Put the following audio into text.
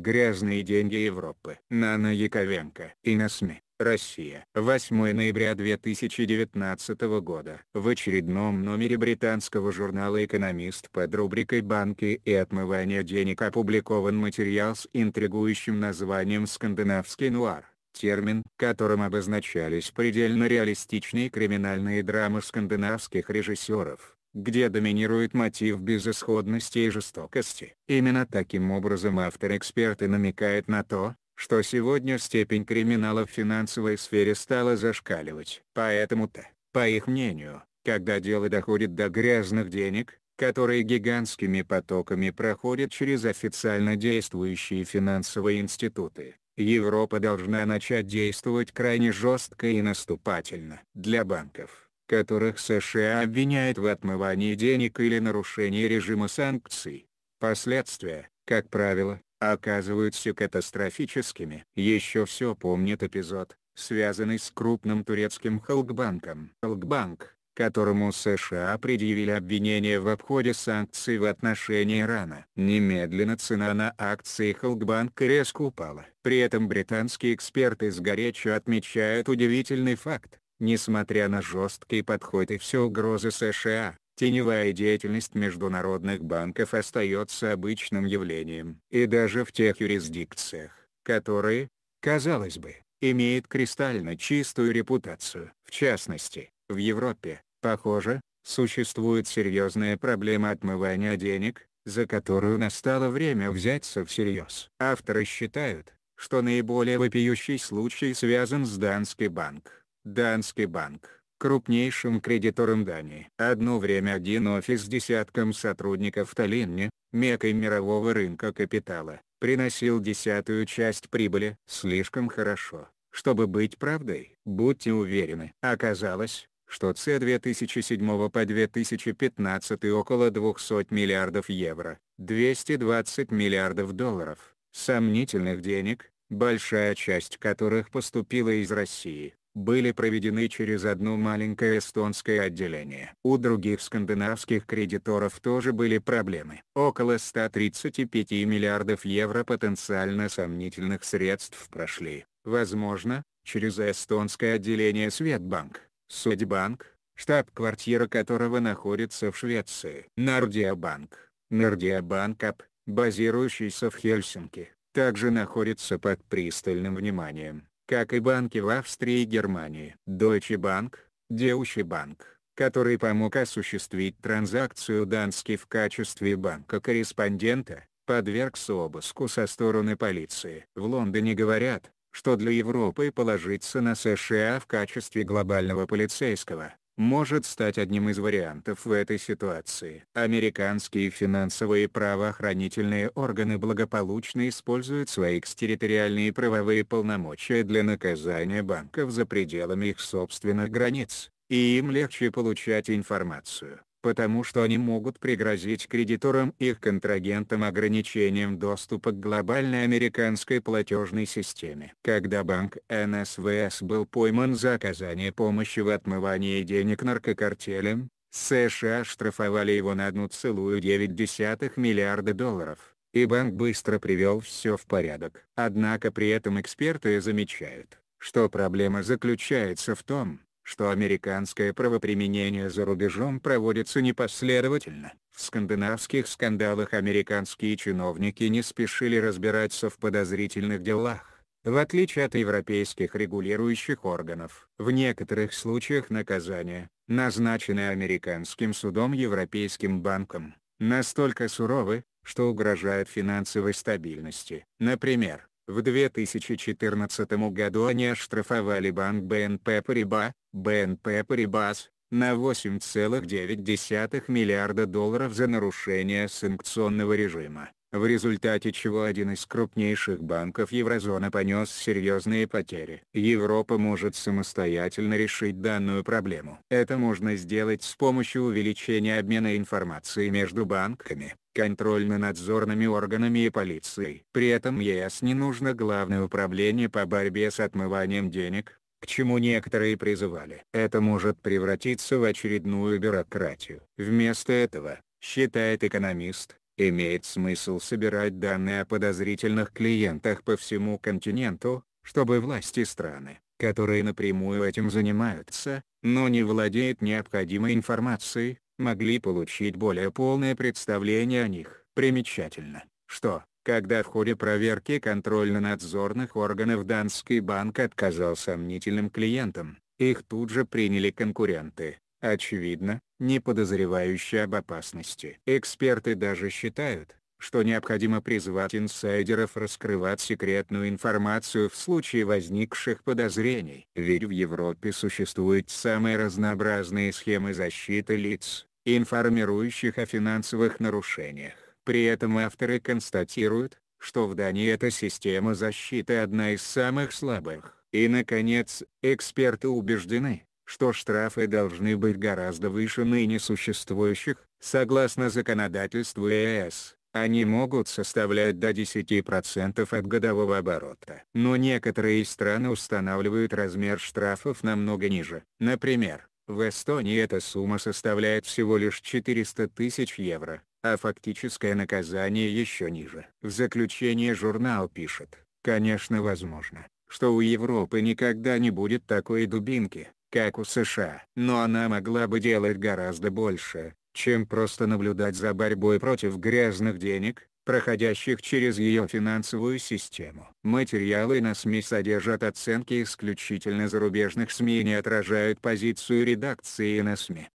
Грязные деньги Европы. Нана Яковенко. И на СМИ. Россия. 8 ноября 2019 года. В очередном номере британского журнала «Экономист» под рубрикой «Банки и отмывание денег» опубликован материал с интригующим названием «Скандинавский нуар» термин, которым обозначались предельно реалистичные криминальные драмы скандинавских режиссеров где доминирует мотив безысходности и жестокости. Именно таким образом автор-эксперты намекают на то, что сегодня степень криминала в финансовой сфере стала зашкаливать. Поэтому-то, по их мнению, когда дело доходит до грязных денег, которые гигантскими потоками проходят через официально действующие финансовые институты, Европа должна начать действовать крайне жестко и наступательно. Для банков которых США обвиняют в отмывании денег или нарушении режима санкций. Последствия, как правило, оказываются катастрофическими. Еще все помнит эпизод, связанный с крупным турецким Халкбанком. Халкбанк, которому США предъявили обвинение в обходе санкций в отношении Ирана. Немедленно цена на акции Халкбанка резко упала. При этом британские эксперты с горечью отмечают удивительный факт. Несмотря на жесткий подход и все угрозы США, теневая деятельность международных банков остается обычным явлением. И даже в тех юрисдикциях, которые, казалось бы, имеют кристально чистую репутацию. В частности, в Европе, похоже, существует серьезная проблема отмывания денег, за которую настало время взяться всерьез. Авторы считают, что наиболее вопиющий случай связан с Данский банк. Данский банк, крупнейшим кредитором Дании. Одно время один офис с десятком сотрудников в Таллине, мекой мирового рынка капитала, приносил десятую часть прибыли. Слишком хорошо, чтобы быть правдой. Будьте уверены. Оказалось, что с 2007 по 2015 около 200 миллиардов евро, 220 миллиардов долларов, сомнительных денег, большая часть которых поступила из России были проведены через одно маленькое эстонское отделение. У других скандинавских кредиторов тоже были проблемы. Около 135 миллиардов евро потенциально сомнительных средств прошли, возможно, через эстонское отделение Светбанк, Судьбанк, штаб-квартира которого находится в Швеции. Нардиабанк, Нардиабанк базирующийся в Хельсинки, также находится под пристальным вниманием как и банки в Австрии и Германии. Deutsche Bank, Deutsche Bank, который помог осуществить транзакцию Дански в качестве банка-корреспондента, подвергся обыску со стороны полиции. В Лондоне говорят, что для Европы положиться на США в качестве глобального полицейского может стать одним из вариантов в этой ситуации. Американские финансовые правоохранительные органы благополучно используют свои экстерриториальные правовые полномочия для наказания банков за пределами их собственных границ, и им легче получать информацию, потому что они могут пригрозить кредиторам и их контрагентам ограничением доступа к глобальной американской платежной системе. Когда банк НСВС был пойман за оказание помощи в отмывании денег наркокартелям, США штрафовали его на 1,9 миллиарда долларов, и банк быстро привел все в порядок. Однако при этом эксперты замечают, что проблема заключается в том, что американское правоприменение за рубежом проводится непоследовательно. В скандинавских скандалах американские чиновники не спешили разбираться в подозрительных делах в отличие от европейских регулирующих органов. В некоторых случаях наказания, назначенные американским судом Европейским банком, настолько суровы, что угрожают финансовой стабильности. Например, в 2014 году они оштрафовали банк BNP Paribas БНП Парибас, на 8,9 миллиарда долларов за нарушение санкционного режима в результате чего один из крупнейших банков еврозоны понес серьезные потери. Европа может самостоятельно решить данную проблему. Это можно сделать с помощью увеличения обмена информацией между банками, контрольно-надзорными органами и полицией. При этом ЕС не нужно Главное управление по борьбе с отмыванием денег, к чему некоторые призывали. Это может превратиться в очередную бюрократию. Вместо этого, считает экономист, Имеет смысл собирать данные о подозрительных клиентах по всему континенту, чтобы власти страны, которые напрямую этим занимаются, но не владеют необходимой информацией, могли получить более полное представление о них. Примечательно, что, когда в ходе проверки контрольно-надзорных органов Данский банк отказал сомнительным клиентам, их тут же приняли конкуренты, очевидно, не подозревающие об опасности. Эксперты даже считают, что необходимо призвать инсайдеров раскрывать секретную информацию в случае возникших подозрений. Ведь в Европе существуют самые разнообразные схемы защиты лиц, информирующих о финансовых нарушениях. При этом авторы констатируют, что в Дании эта система защиты одна из самых слабых. И наконец, эксперты убеждены, что штрафы должны быть гораздо выше ныне существующих, согласно законодательству ЕС. Э Они могут составлять до 10% от годового оборота. Но некоторые страны устанавливают размер штрафов намного ниже. Например, в Эстонии эта сумма составляет всего лишь 400 тысяч евро, а фактическое наказание еще ниже. В заключение журнал пишет, конечно возможно, что у Европы никогда не будет такой дубинки, как у США. Но она могла бы делать гораздо больше, чем просто наблюдать за борьбой против грязных денег, проходящих через ее финансовую систему. Материалы на СМИ содержат оценки исключительно зарубежных СМИ и не отражают позицию редакции на СМИ.